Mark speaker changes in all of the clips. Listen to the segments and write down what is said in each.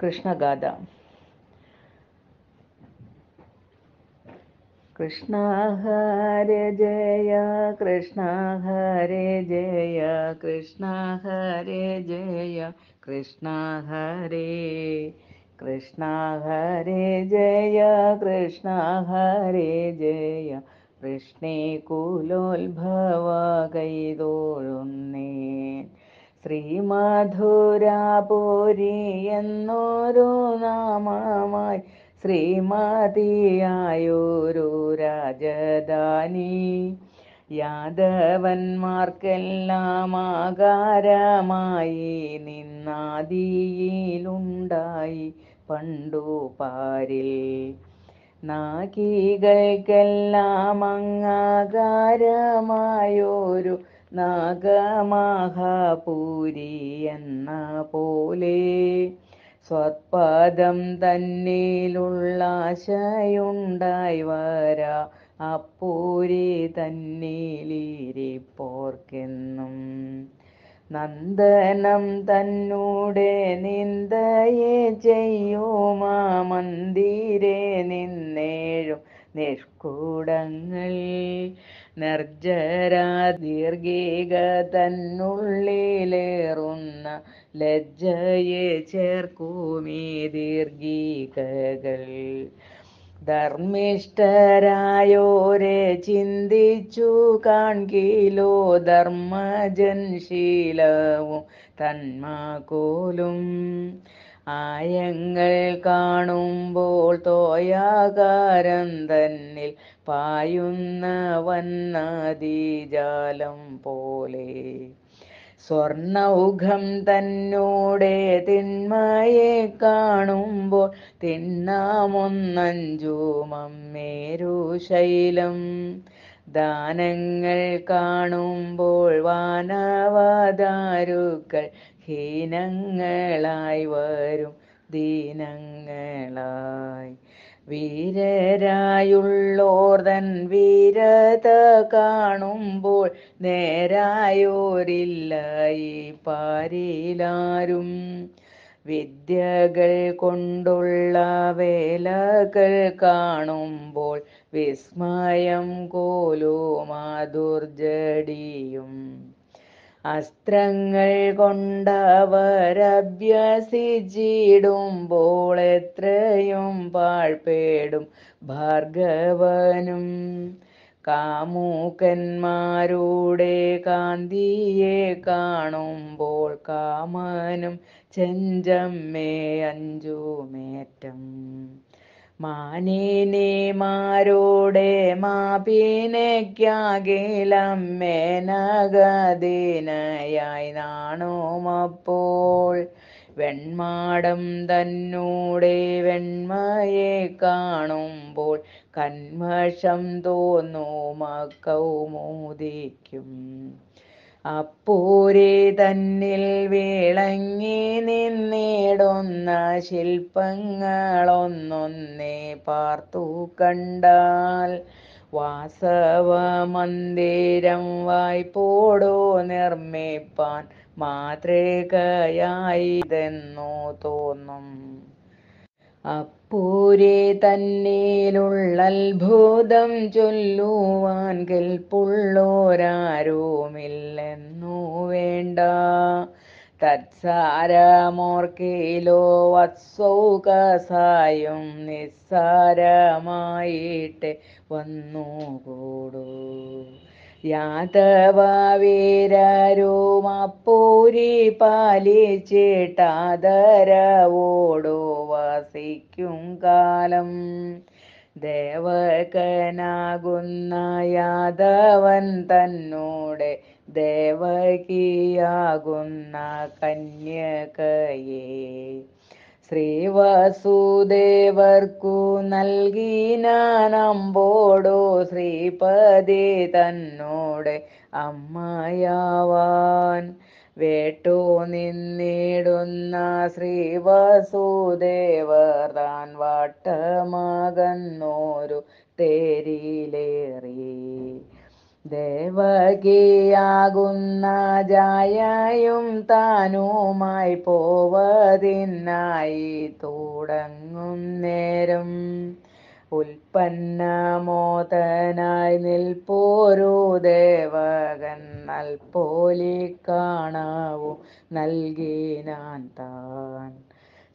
Speaker 1: కృష్ణగాథ कृष्ण हरे जया कृष्ण हरे जया कृष्ण हरे जया कृष्ण हरे कृष्ण हरे जया कृष्ण हरे जय कृष्णे कुलोल्भव गैदोळुन्ने ശ്രീമധുരാപുരി എന്നൊരു നാമമായി ശ്രീമതിയായൊരു രാജധാനി യാദവന്മാർക്കെല്ലാം ആകാരമായി നിന്നാദിയിലുണ്ടായി പണ്ടു പാരിൽ നാഗികൾക്കെല്ലാം അങ്ങാകാരമായൊരു നാഗമഹാപൂരി എന്ന പോലെ സ്വത്പദം ആശയുണ്ടായി വരാ അപ്പൂരി തന്നിലിരിപ്പോർക്കെന്നും നന്ദനം തന്നൂടെ നിന്ദയെ മാ മന്ദിരേ നിന്നേഴും നിഷ്കൂടങ്ങൾ നിർജ്ജരാ ദീർഘീക തന്നുള്ളിലേറുന്ന ലജ്ജയെ ചേർക്കുമീ ദീർഘീകകൾ ധർമ്മിഷ്ടരായോരെ ചിന്തിച്ചു കാൺകിലോ ധർമ്മജൻശീലവും തന്മാകോലും ആയങ്ങൾ കാണുമ്പോൾ തോയാകാരം തന്നിൽ പായുന്ന വന്നാദീജാലം പോലെ സ്വർണൗഘം തന്നോടെ തിന്മയെ കാണുമ്പോൾ തിണ്ണാമൊന്നഞ്ചു ശൈലം ദാനങ്ങൾ കാണുമ്പോൾ വാനവതാരുക്കൾ ഹീനങ്ങളായി വരും ദീനങ്ങളായി വീരരായുള്ളോർ തൻ വീരത കാണുമ്പോൾ നേരായോരില്ലായി പാരിലാരും വിദ്യകൾ കൊണ്ടുള്ള വേലകൾ കാണുമ്പോൾ വിസ്മയം കോലോ മാതുർജടിയും അസ്ത്രങ്ങൾ കൊണ്ടവരഭ്യസിച്ചിടുമ്പോൾ എത്രയും പാഴ്പേടും ഭാർഗവനും കാമൂക്കന്മാരൂടെ കാന്തിയെ കാണുമ്പോൾ കാമനും ചെഞ്ചമ്മേ അഞ്ചുമേറ്റം മാനീനേ മാരോടെ മാപീനയ്ക്കാകിലം മേനഗതിനയായി വെൺമാടം തന്നൂടെ വെൺമയെ കാണുമ്പോൾ കന്മഷം തോന്നു മക്കൗമോദിക്കും അപ്പോരേ തന്നിൽ വിളങ്ങി നിന്നിടുന്ന ശില്പങ്ങളൊന്നൊന്നേ പാർത്തു കണ്ടാൽ വാസവ മന്ദിരം വായ്പോടോ നിർമ്മിപ്പാൻ മാതൃകയായിതെന്നു തോന്നും തന്നേലുള്ള അത്ഭുതം ചൊല്ലുവാൻ കെൽപ്പുള്ളോരാരോമില്ലെന്നു വേണ്ട തത്സാരമോർക്കേലോ വത്സൗകസായും നിസ്സാരമായിട്ട് വന്നുകൂടൂ യാതവ പാലിച്ചിട്ടാദരവോടോ വസിക്കും കാലം ദേവകനാകുന്ന യാദവൻ തന്നോടെ ദേവകിയാകുന്ന കന്യകയേ ശ്രീവസുദേവർക്കു നൽകി നമ്പോടോ ശ്രീപതി തന്നോടെ അമ്മയാവാൻ വേട്ടോ നിന്നിടുന്ന ശ്രീവസുദേവർ താൻ വാട്ടമാകുന്നോരു തേരിലേറി ദേവകിയാകുന്ന ജായയും താനുമായി പോവതിനായി തുടങ്ങും നേരം ഉൽപ്പന്നമോതനായി നിൽപ്പോരു ദേവകൻ നൽപോലി കാണാവൂ നൽകി താൻ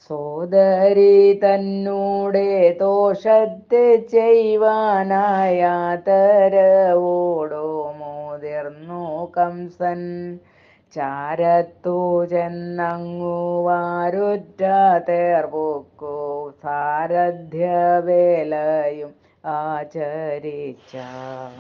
Speaker 1: സോദരി തന്നൂടെ ദോഷത്തെ ചെയ്വാനായാതരവോടോ മുതിർന്നു കംസൻ ചാരത്തു ചെന്നങ്ങു വാരുറ്റ തേർപൊക്കു സാരഥ്യവേലയും ആചരിച്ചാൻ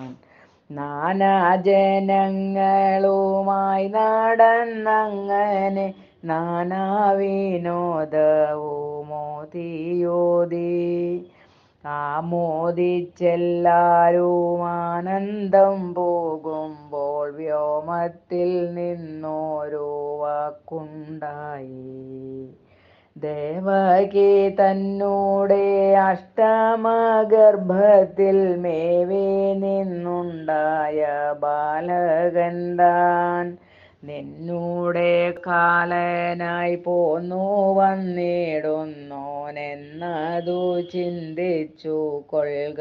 Speaker 1: നാനാജനങ്ങളുമായി നടന്നങ്ങനെ നാനാവിനോദവുമോതിയോതി ആമോദിച്ചെല്ലാരും ആനന്ദം പോകുമ്പോൾ വ്യോമത്തിൽ നിന്നോരോ വാക്കുണ്ടായി ദേവകി തന്നൂടെ അഷ്ടമഗർഭത്തിൽ മേവേ നിന്നുണ്ടായ ബാലകന്താൻ നിന്നൂടെ കാലനായി പോന്നു വന്നിടുന്നോനെന്നതു ചിന്തിച്ചു കൊൽക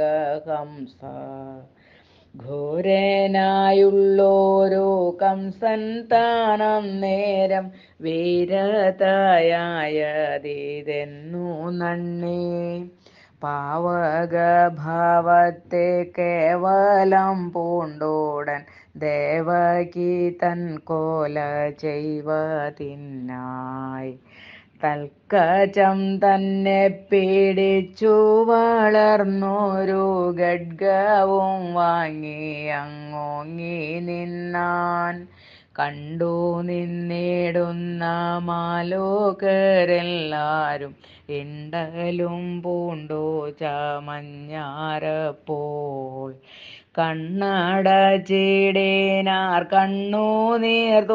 Speaker 1: കംസ ഘോരനായുള്ളോരോ കംസൻ താനം നേരം വീരതയായതീതെന്നു നന്നേ പാവകഭാവത്തെ കേവലം പൂണ്ടോടൻ ദേവകി തൻ കോല ചെയ്വതിനായി തൽക്കചം തന്നെ പീഡിച്ചു വളർന്നൊരു ഖഡ്ഗവും വാങ്ങി അങ്ങോങ്ങി നിന്നാൻ കണ്ടു നിന്നേടുന്ന മാലോകരെല്ലാരും ഇണ്ടലും പൂണ്ടോ ചമഞ്ഞാറപ്പോൾ കണ്ണട ചേടേനാർ കണ്ണു നീർതോകിനാർ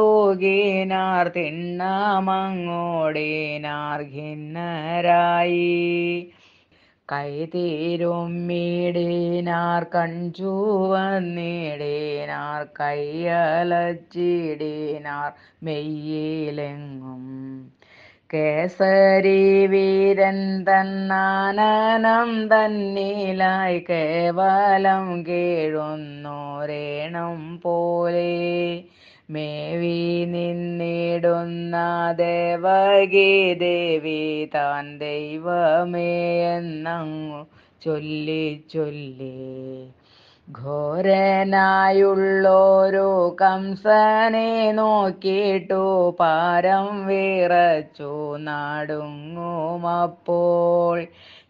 Speaker 1: തിണ്ണമങ്ങോടേനാർ ഖിന്നരായി കൈതീരും മീടീനാർ കൺചൂവന്നീടീനാർ കയ്യലച്ചിടീനാർ മെയ്യിലെങ്ങും കേസരി വീരൻ തന്നാനം തന്നിലായി കേവലം കീഴുന്നോരേണം പോലെ മേവി നിന്നിടുന്ന ദേവകി ദേവി താൻ ദൈവമേ എന്നങ്ങു ചൊല്ലി ചൊല്ലി ഘോരനായുള്ളോരു കംസനെ നോക്കിയിട്ടു പാരം വീറച്ചു നാടുങ്ങുമപ്പോൾ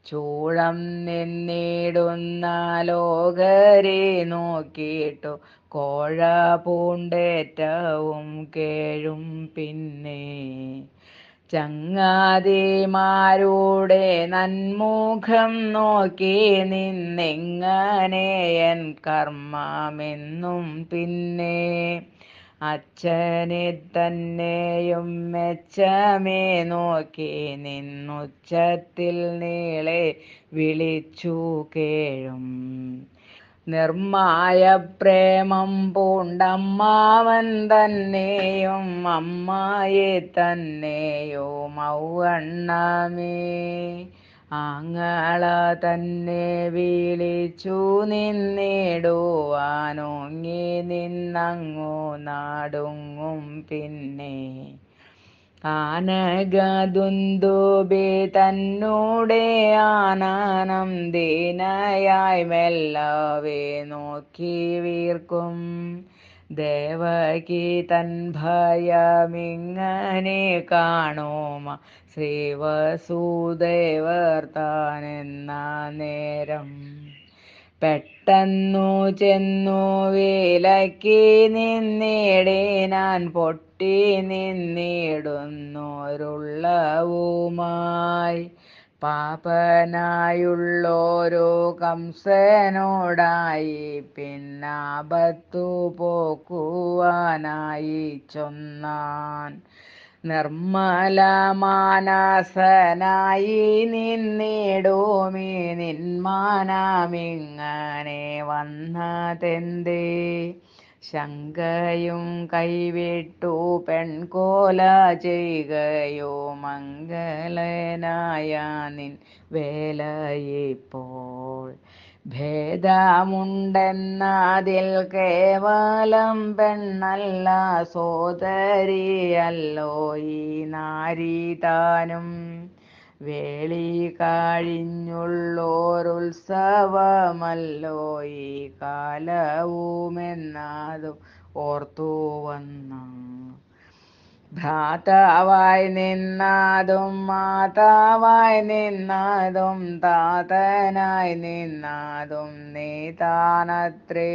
Speaker 1: ചൂളം നിന്നിടുന്ന ലോകരെ നോക്കിയിട്ടു കോഴ പൂണ്ടേറ്റവും കേഴും പിന്നെ ചങ്ങാതിമാരൂടെ നന്മുഖം നോക്കി എൻ കർമ്മമെന്നും പിന്നെ അച്ഛനെ തന്നെയും മെച്ചമേ നോക്കി നിന്നുച്ചത്തിൽ നീളെ വിളിച്ചു കേഴും നിർമായ പ്രേമം പൂണ്ടമ്മാവൻ തന്നെയും അമ്മയെ തന്നെയോ മൗവണ്ണമേ ആങ്ങള തന്നെ വിളിച്ചു നിന്നിടുവാനോങ്ങി നിന്നങ്ങോ നാടുങ്ങും പിന്നെ ആനകതുന്തൂബി തന്നൂടെ ആനാനം ദീനയായി മെല്ലവേ നോക്കി വീർക്കും ദേവകി തൻ ഭയമിങ്ങനെ കാണോമ ശ്രീവസുദേവർത്താനെന്ന നേരം പെട്ടെന്നു ചെന്നു വിലക്കി ഞാൻ പൊട്ടി നിന്നിടുന്നോരുള്ളവുമായി പാപനായുള്ളോരോ കംസനോടായി പിന്നാപത്തു പോക്കുവാനായി ചൊന്നാൻ നിർമ്മലമാനസനായി നിന്നിടുമേ നിന്മാനമിങ്ങനെ വന്നതെന്തേ ശങ്കയും കൈവിട്ടു പെൺകോല ചെയ്യുകയോ മംഗളനായ നിൻ വേലയിപ്പോൾ ഭേദമുണ്ടെന്നതിൽ കേവലം പെണ്ണല്ല സോദരിയല്ലോ ഈ നാരീതാനും വേളി കഴിഞ്ഞുള്ളോരുത്സവമല്ലോ ഈ കാലവുമെന്നാതും ഓർത്തു വന്ന ഭ്രാതാവായി നിന്നാതും മാതാവായി നിന്നാതും താതനായി നിന്നാതും നീ താനത്രേ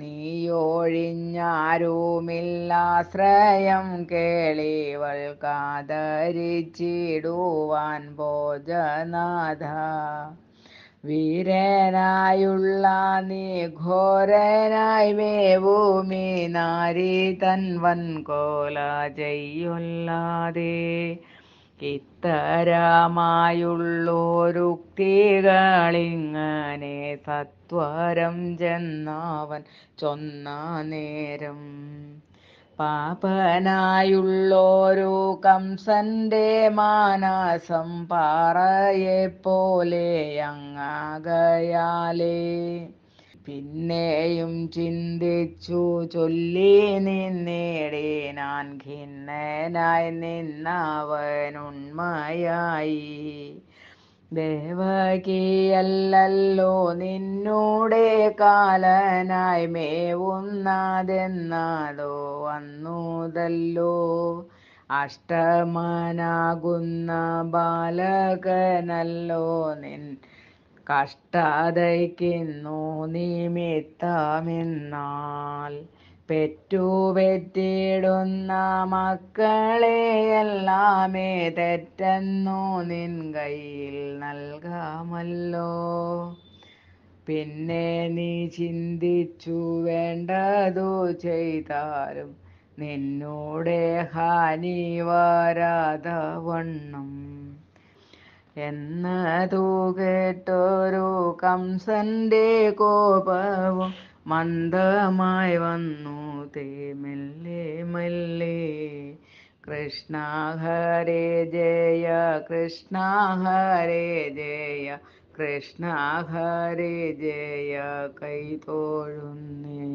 Speaker 1: നീയൊഴിഞ്ഞാരുമില്ലാശ്രയം കേളിവൾ കാതരിച്ചിടുവാൻ ഭോജനാഥ വീരനായുള്ള നീ ഘോരനായി വേവൂമി നാരി വൻ കോല ചെയ്യൊല്ലാതെ ഇത്തരമായുള്ളോരുക്തികളിങ്ങനെ സത്വരം ചെന്നാവൻ ചൊന്ന നേരം പാപനായുള്ളോരു കംസന്റെ മാനാസം പാറയെ പോലെ അങ്ങാകയാലേ പിന്നെയും ചിന്തിച്ചു ചൊല്ലി നിന്നേടെ ഞാൻ ഖിന്നനായി നിന്നവനുണ്മയായി ദേവകിയല്ലോ നിന്നൂടെ കാലനായി മേവുന്നതെന്നാലോ വന്നുതല്ലോ അഷ്ടമാനാകുന്ന ബാലകനല്ലോ നിൻ കഷ്ടതയ്ക്കുന്നു നിമിത്തമെന്നാൽ പെറ്റുപെറ്റിടുന്ന മക്കളെയെല്ലാമേ തെറ്റെന്നു നിൻ കയ്യിൽ നൽകാമല്ലോ പിന്നെ നീ ചിന്തിച്ചു വേണ്ടതു ചെയ്താലും നിന്നോടെ ഹാനി വരാതെ വണ്ണം എന്നതു കേട്ടൊരു കംസന്റെ കോപവും മന്ദമായി വന്നു തേ മെല്ലെ മെല്ലെ കൃഷ്ണ ഹരേ ജയ കൃഷ്ണ ഹരേ ജയ കൃഷ്ണ ഹരേ ജയ കൈ തോഴുന്നേ